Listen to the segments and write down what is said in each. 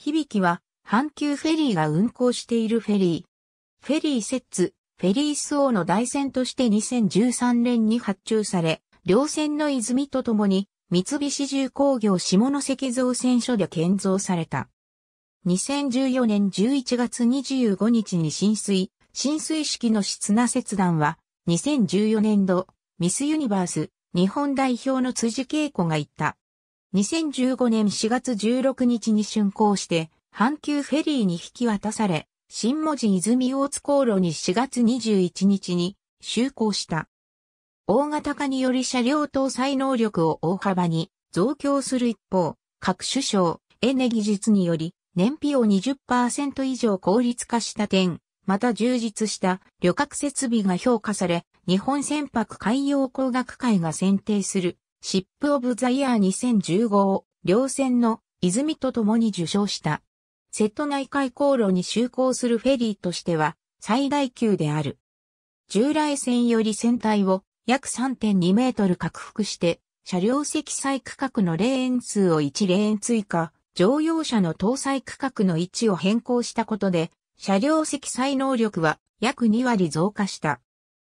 響は、阪急フェリーが運行しているフェリー。フェリーセッツ、フェリース王の大船として2013年に発注され、両船の泉とともに、三菱重工業下関造船所で建造された。2014年11月25日に浸水、浸水式のな切断は、2014年度、ミスユニバース、日本代表の辻稽子が言った。2015年4月16日に竣工して、阪急フェリーに引き渡され、新文字泉大津航路に4月21日に就航した。大型化により車両搭載能力を大幅に増強する一方、各首相、エネ技術により燃費を20%以上効率化した点、また充実した旅客設備が評価され、日本船舶海洋工学会が選定するシップ・オブ・ザ・イヤー2015を両船の泉と共に受賞した。瀬戸内海航路に就航するフェリーとしては最大級である。従来線より船体を約3.2メートル拡幅して、車両積載区画のレーン数を1レーン追加、乗用車の搭載区画の位置を変更したことで、車両積載能力は約2割増加した。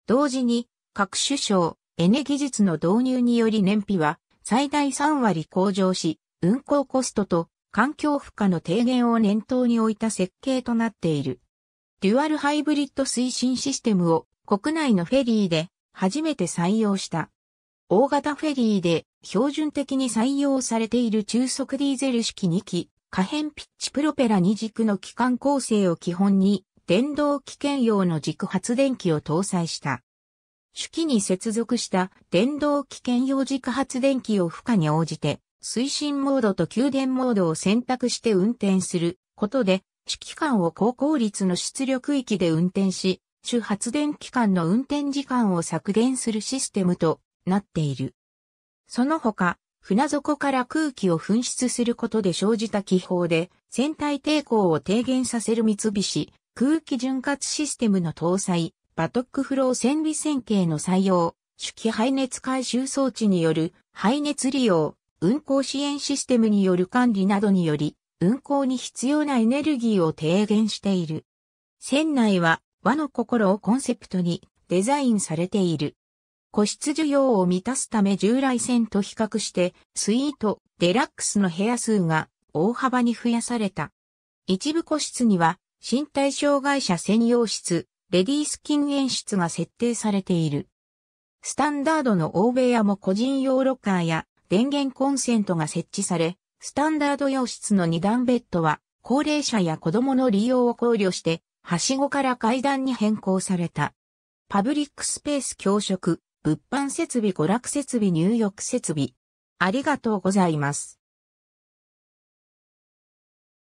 同時に、各首相、エネ技術の導入により燃費は最大3割向上し、運行コストと環境負荷の低減を念頭に置いた設計となっている。デュアルハイブリッド推進システムを国内のフェリーで初めて採用した。大型フェリーで標準的に採用されている中速ディーゼル式2機、可変ピッチプロペラ2軸の機関構成を基本に電動機兼用の軸発電機を搭載した。主機に接続した電動機兼用軸発電機を負荷に応じて、推進モードと給電モードを選択して運転することで、主機関を高効率の出力域で運転し、主発電機関の運転時間を削減するシステムとなっている。その他、船底から空気を噴出することで生じた気泡で船体抵抗を低減させる三菱空気潤滑システムの搭載、バトックフロー線微線形の採用、主機排熱回収装置による排熱利用、運行支援システムによる管理などにより、運行に必要なエネルギーを低減している。船内は和の心をコンセプトにデザインされている。個室需要を満たすため従来線と比較してスイート、デラックスの部屋数が大幅に増やされた。一部個室には身体障害者専用室、レディースキン演出が設定されている。スタンダードの欧米屋も個人用ロッカーや電源コンセントが設置され、スタンダード洋室の2段ベッドは高齢者や子供の利用を考慮して、はしごから階段に変更された。パブリックスペース教職、物販設備娯楽設備入浴設備。ありがとうございます。